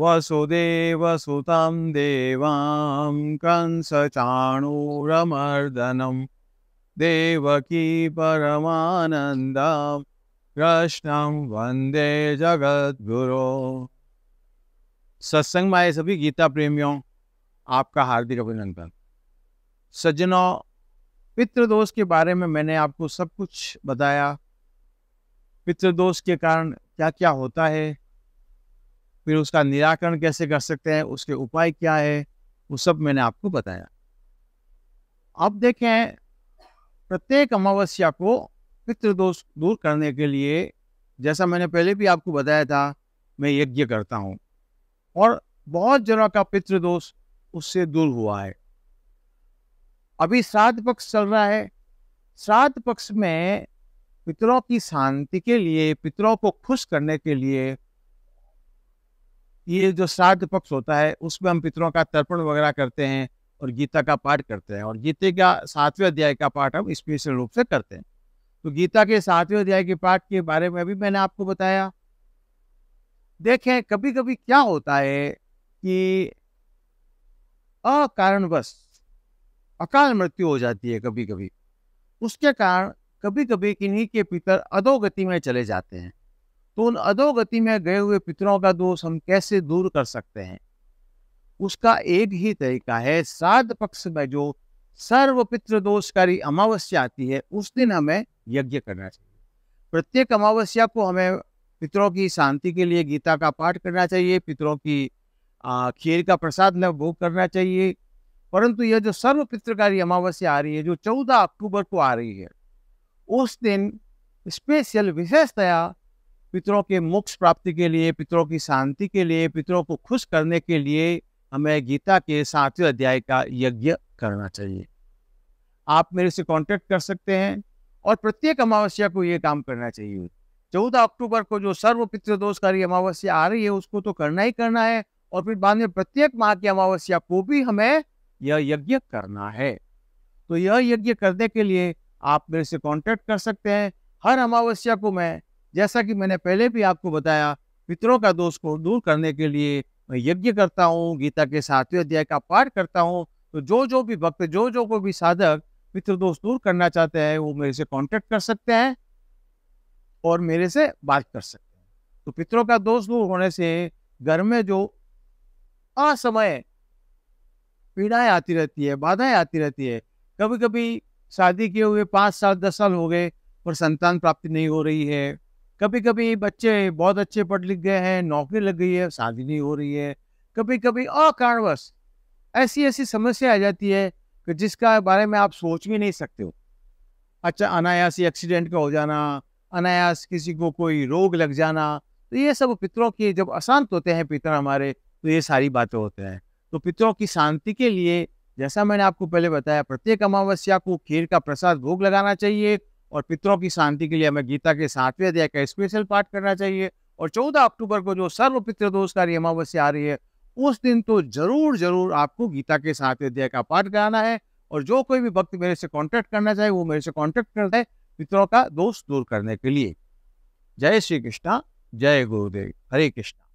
वसुदेवसुतं देवां कंसचाणूरमर्दनम देवकी कृष्ण वंदे वन्दे गुरु सत्संग माए सभी गीता प्रेमियों आपका हार्दिक अभिनंदन सज्जनों पितृदोष के बारे में मैंने आपको सब कुछ बताया पितृदोष के कारण क्या क्या होता है फिर उसका निराकरण कैसे कर सकते हैं उसके उपाय क्या है वो सब मैंने आपको बताया अब देखें प्रत्येक अमावस्या को पितृदोष दूर करने के लिए जैसा मैंने पहले भी आपको बताया था मैं यज्ञ करता हूँ और बहुत जगह का पितृदोष उससे दूर हुआ है अभी श्राद्ध पक्ष चल रहा है श्राद्ध पक्ष में पितरों की शांति के लिए पितरों को खुश करने के लिए ये जो श्राद्ध पक्ष होता है उसमें हम पितरों का तर्पण वगैरह करते हैं और गीता का पाठ करते हैं और गीते का सातवें अध्याय का पाठ हम स्पेशल रूप से करते हैं तो गीता के सातवें अध्याय के पाठ के बारे में अभी मैंने आपको बताया देखें कभी कभी क्या होता है कि अकारणवश अकाल मृत्यु हो जाती है कभी कभी उसके कारण कभी कभी किन्हीं के पितर अधोगति में चले जाते हैं तो उन अधोगति में गए हुए पितरों का दोष हम कैसे दूर कर सकते हैं उसका एक ही तरीका है श्राद्ध पक्ष में जो सर्व पितृ दोषकारी अमावस्या आती है उस दिन हमें यज्ञ करना चाहिए प्रत्येक अमावस्या को हमें पितरों की शांति के लिए गीता का पाठ करना चाहिए पितरों की खीर का प्रसाद में भोग करना चाहिए परंतु यह जो सर्व पित्रकारी अमावस्या आ रही है जो 14 अक्टूबर को आ रही है उस दिन स्पेशल विशेषतया पितरों के मोक्ष प्राप्ति के लिए पितरों की शांति के लिए पितरों को खुश करने के लिए हमें गीता के सातवें अध्याय का यज्ञ करना चाहिए आप मेरे से कांटेक्ट कर सकते हैं और प्रत्येक अमावस्या को ये काम करना चाहिए चौदह अक्टूबर को जो सर्व पितृदोषकारी अमावस्या आ रही है उसको तो करना ही करना है और फिर बाद में प्रत्येक माह की अमावस्या को भी हमें यह यज्ञ करना है तो यह यज्ञ करने के लिए आप मेरे से कांटेक्ट कर सकते हैं हर अमावस्या को मैं जैसा कि मैंने पहले भी आपको बताया पितरों का दोष को दूर करने के लिए मैं यज्ञ करता हूँ गीता के सातवें अध्याय का पाठ करता हूँ तो जो जो भी भक्त जो जो कोई भी साधक पितृ दोष दूर करना चाहते हैं वो मेरे से कॉन्टेक्ट कर सकते हैं और मेरे से बात कर सकते हैं तो पितरों का दोष दूर होने से घर में जो असमय पीड़ाएं आती रहती है बाधाएं आती रहती है कभी कभी शादी किए हुए पाँच साल दस साल हो गए पर संतान प्राप्ति नहीं हो रही है कभी कभी बच्चे बहुत अच्छे पढ़ लिख गए हैं नौकरी लग गई है शादी नहीं हो रही है कभी कभी अकारणवश ऐसी ऐसी समस्या आ जाती है कि जिसका बारे में आप सोच भी नहीं सकते हो अच्छा अनायास एक्सीडेंट का हो जाना अनायास किसी को कोई रोग लग जाना तो ये सब पितरों की जब अशांत होते हैं पितर हमारे तो ये सारी बातें होते हैं तो पितरों की शांति के लिए जैसा मैंने आपको पहले बताया प्रत्येक अमावस्या को खीर का प्रसाद भोग लगाना चाहिए और पितरों की शांति के लिए हमें गीता के सातवें अध्याय का स्पेशल पाठ करना चाहिए और चौदह अक्टूबर को जो सर्व पितृ का अमावस्या आ रही है उस दिन तो जरूर जरूर आपको गीता के सातवें अध्याय का पाठ कराना है और जो कोई भी भक्त मेरे से कॉन्टैक्ट करना चाहे वो मेरे से कॉन्टैक्ट कर दे पितरों का दोष दूर करने के लिए जय श्री कृष्णा जय गुरुदेव हरे कृष्णा